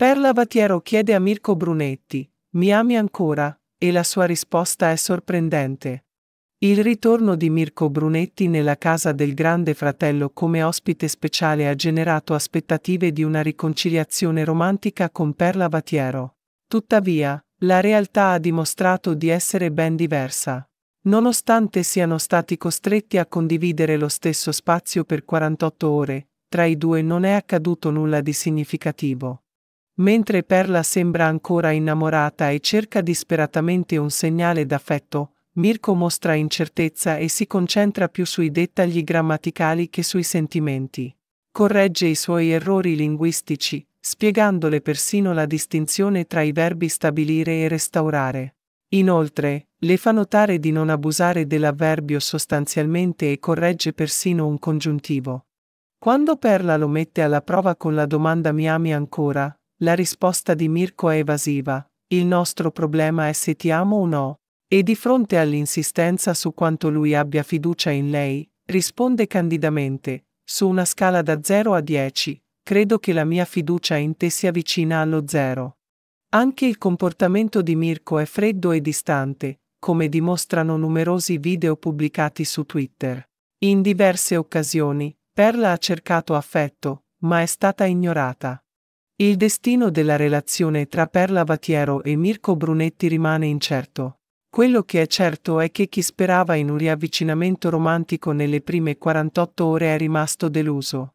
Perla Vatiero chiede a Mirko Brunetti, mi ami ancora? E la sua risposta è sorprendente. Il ritorno di Mirko Brunetti nella casa del grande fratello come ospite speciale ha generato aspettative di una riconciliazione romantica con Perla Vatiero. Tuttavia, la realtà ha dimostrato di essere ben diversa. Nonostante siano stati costretti a condividere lo stesso spazio per 48 ore, tra i due non è accaduto nulla di significativo. Mentre Perla sembra ancora innamorata e cerca disperatamente un segnale d'affetto, Mirko mostra incertezza e si concentra più sui dettagli grammaticali che sui sentimenti. Corregge i suoi errori linguistici, spiegandole persino la distinzione tra i verbi stabilire e restaurare. Inoltre, le fa notare di non abusare dell'avverbio sostanzialmente e corregge persino un congiuntivo. Quando Perla lo mette alla prova con la domanda mi ami ancora, la risposta di Mirko è evasiva, il nostro problema è se ti amo o no. E di fronte all'insistenza su quanto lui abbia fiducia in lei, risponde candidamente, su una scala da 0 a 10, credo che la mia fiducia in te sia vicina allo zero. Anche il comportamento di Mirko è freddo e distante, come dimostrano numerosi video pubblicati su Twitter. In diverse occasioni, Perla ha cercato affetto, ma è stata ignorata. Il destino della relazione tra Perla Vatiero e Mirko Brunetti rimane incerto. Quello che è certo è che chi sperava in un riavvicinamento romantico nelle prime 48 ore è rimasto deluso.